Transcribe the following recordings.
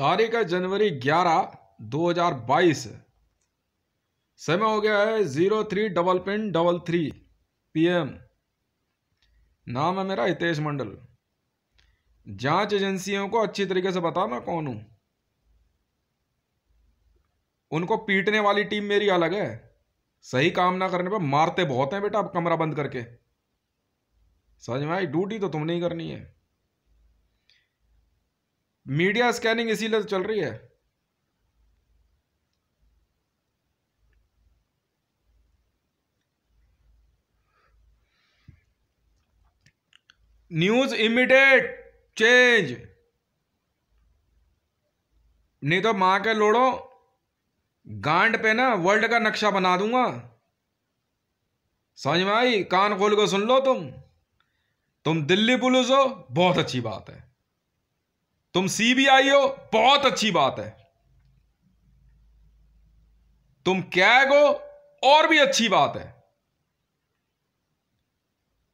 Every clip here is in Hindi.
तारीख है जनवरी 11 2022 समय हो गया है zero three double pin double three P नाम है मेरा हितेश मंडल जांच एजेंसियों को अच्छी तरीके से बता मैं कौन हूं उनको पीटने वाली टीम मेरी अलग है सही काम ना करने पर मारते बहुत हैं बेटा अब कमरा बंद करके समझ में आई ड्यूटी तो तुमने ही करनी है मीडिया स्कैनिंग इसीलिए तो चल रही है न्यूज इमीडिएट चेंज नहीं तो मां के लोड़ो गांड पे ना वर्ल्ड का नक्शा बना दूंगा समझ में आई कान खोल को सुन लो तुम तुम दिल्ली पुलिस हो बहुत अच्छी बात है तुम सीबीआई हो बहुत अच्छी बात है तुम कैग हो और भी अच्छी बात है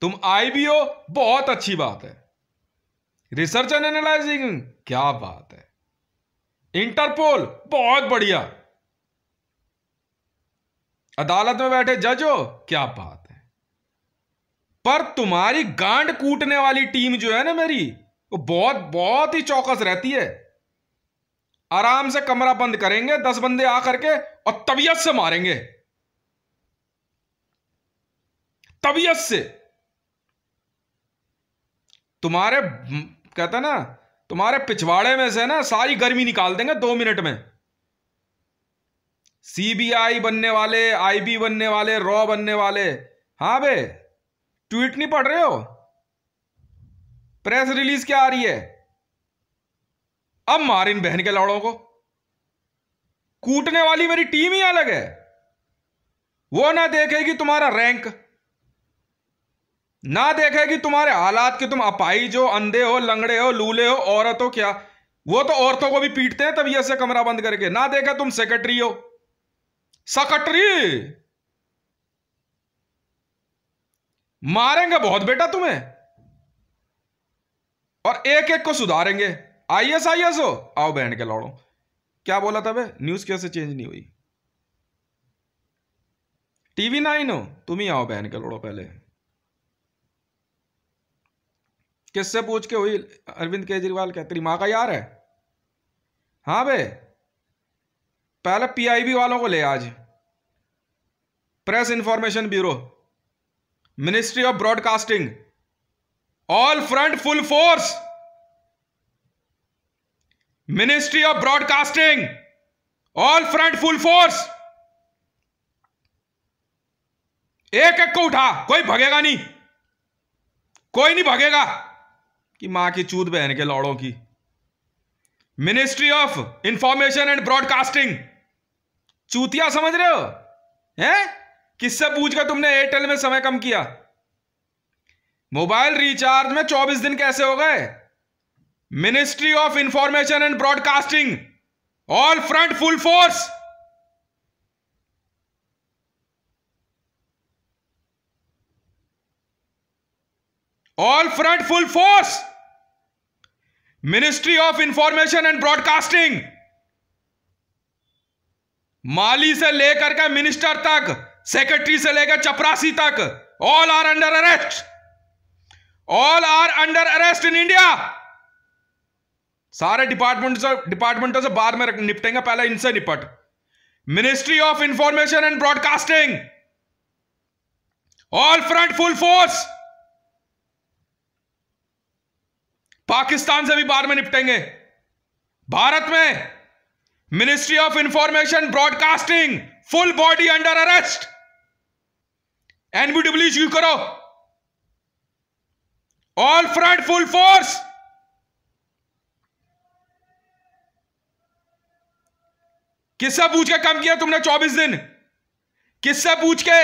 तुम बी हो बहुत अच्छी बात है रिसर्च एंड एनालाइजिंग क्या बात है इंटरपोल बहुत बढ़िया अदालत में बैठे जज हो क्या बात है पर तुम्हारी गांड कूटने वाली टीम जो है ना मेरी वो बहुत बहुत ही चौकस रहती है आराम से कमरा बंद करेंगे दस बंदे आकर के और तबीयत से मारेंगे तबीयत से तुम्हारे कहते ना तुम्हारे पिछवाड़े में से ना सारी गर्मी निकाल देंगे दो मिनट में सीबीआई बनने वाले आईबी बनने वाले रॉ बनने वाले हाँ बे ट्वीट नहीं पढ़ रहे हो प्रेस रिलीज क्या आ रही है अब मार इन बहन के लौड़ों को कूटने वाली मेरी टीम ही अलग है वो ना देखेगी तुम्हारा रैंक ना देखेगी तुम्हारे हालात कि तुम अपाई जो अंधे हो लंगड़े हो लूले हो औरत हो क्या वो तो औरतों को भी पीटते हैं तभी ऐसे कमरा बंद करके ना देखा तुम सेक्रेटरी हो सेक्रेटरी मारेंगे बहुत बेटा तुम्हें और एक एक को सुधारेंगे आई एस आई एस हो आओ बहन के लौड़ो क्या बोला था भाई न्यूज कैसे चेंज नहीं हुई टीवी नाइन हो तुम ही आओ बहन के लौड़ो पहले किससे पूछ के हुई अरविंद केजरीवाल क्या तेरी माँ का यार है हाँ बे पहले पीआईबी वालों को ले आज press information bureau ministry of broadcasting all front full force ministry of broadcasting all front full force एक एक को उठा कोई भगेगा नहीं कोई नहीं भगेगा कि मां की चूत बहन के लौड़ों की ministry of information and broadcasting चूतिया समझ रहे हो हैं किससे पूछकर तुमने एयरटेल में समय कम किया मोबाइल रिचार्ज में 24 दिन कैसे हो गए ministry of information and broadcasting all front full force all front full force ministry of information and broadcasting माली से लेकर के मिनिस्टर तक सेक्रेटरी से लेकर चपरासी तक all are under arrest all are under arrest in India सारे डिपार्टमेंट से डिपार्टमेंटों से बाद में निपटेंगे पहले इनसे निपट ministry of information and broadcasting all front full force Pakistan से भी बाद में निपटेंगे भारत में ministry of information broadcasting full body under arrest NBW issue करो ऑल फ्रंट फुल फोर्स किससे पूछ के कम किया तुमने 24 दिन किससे पूछ के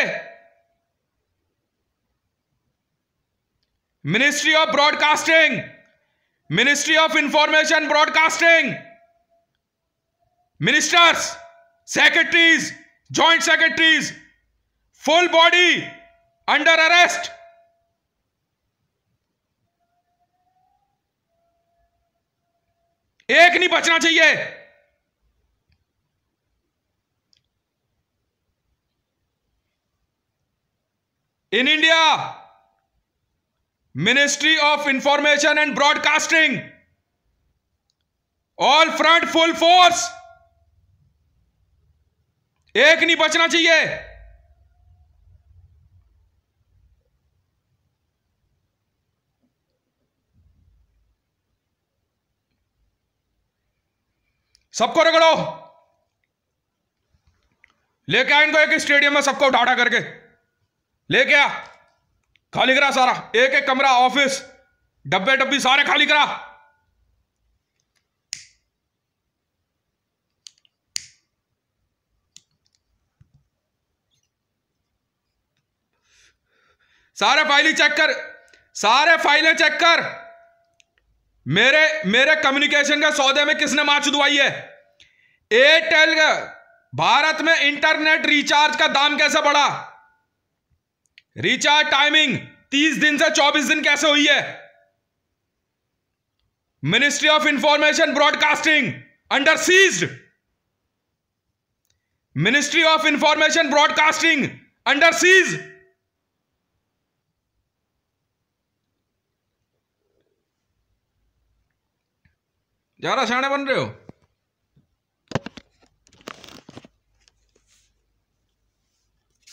ministry of broadcasting ministry of information broadcasting ministers secretaries joint secretaries full body under arrest एक नहीं बचना चाहिए in India ministry of information and broadcasting all front full force एक नहीं बचना चाहिए सबको रगड़ो लेके आए इनको एक स्टेडियम में सबको उठाठा करके लेके आ खाली करा सारा एक एक कमरा ऑफिस डब्बे डब्बी सारे खाली करा सारे फाइलें चेक कर सारे फाइलें चेक कर मेरे मेरे कम्युनिकेशन के सौदे में किसने माच दुआई है एयरटेल भारत में इंटरनेट रिचार्ज का दाम कैसे बढ़ा रिचार्ज टाइमिंग तीस दिन से चौबीस दिन कैसे हुई है ministry of information broadcasting under seized ministry of information broadcasting under seized ज्यादा सियाने बन रहे हो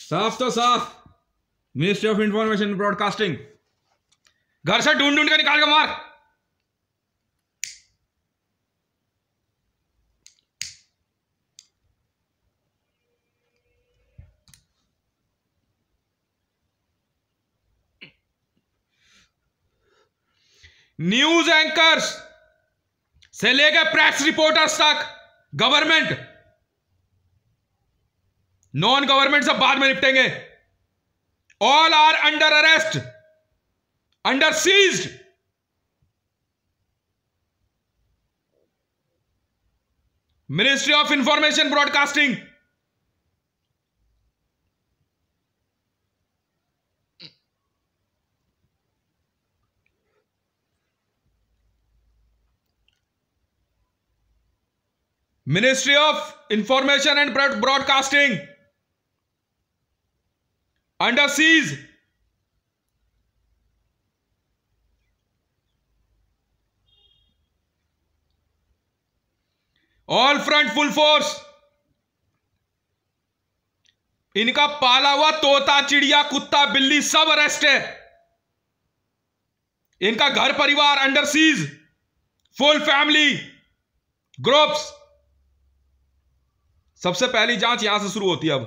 साफ तो साफ मिनिस्ट्री ऑफ इंफॉर्मेशन ब्रॉडकास्टिंग घर से ढूंढ ढूंढ के निकाल के मार न्यूज एंकर्स से लेकर प्रेस रिपोर्टर्स तक गवर्नमेंट नॉन गवर्नमेंट सब बाद में निपटेंगे all are under arrest under seized ministry of information broadcasting ministry of information and broadcasting under seize all front full force इनका पाला हुआ तोता चिड़िया कुत्ता बिल्ली सब अरेस्ट है इनका घर परिवार under seize full family groups सबसे पहली जांच यहां से शुरू होती है अब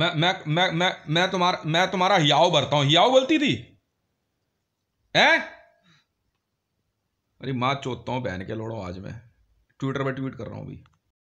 मैं मैं मैं मैं मैं तुम्हारा मैं तुम्हारा हियाओ भरता हूं हियाओ बोलती थी है अरे मां चोतता हूं बहन के लोड़ो आज मैं ट्विटर पर ट्वीट कर रहा हूं भाई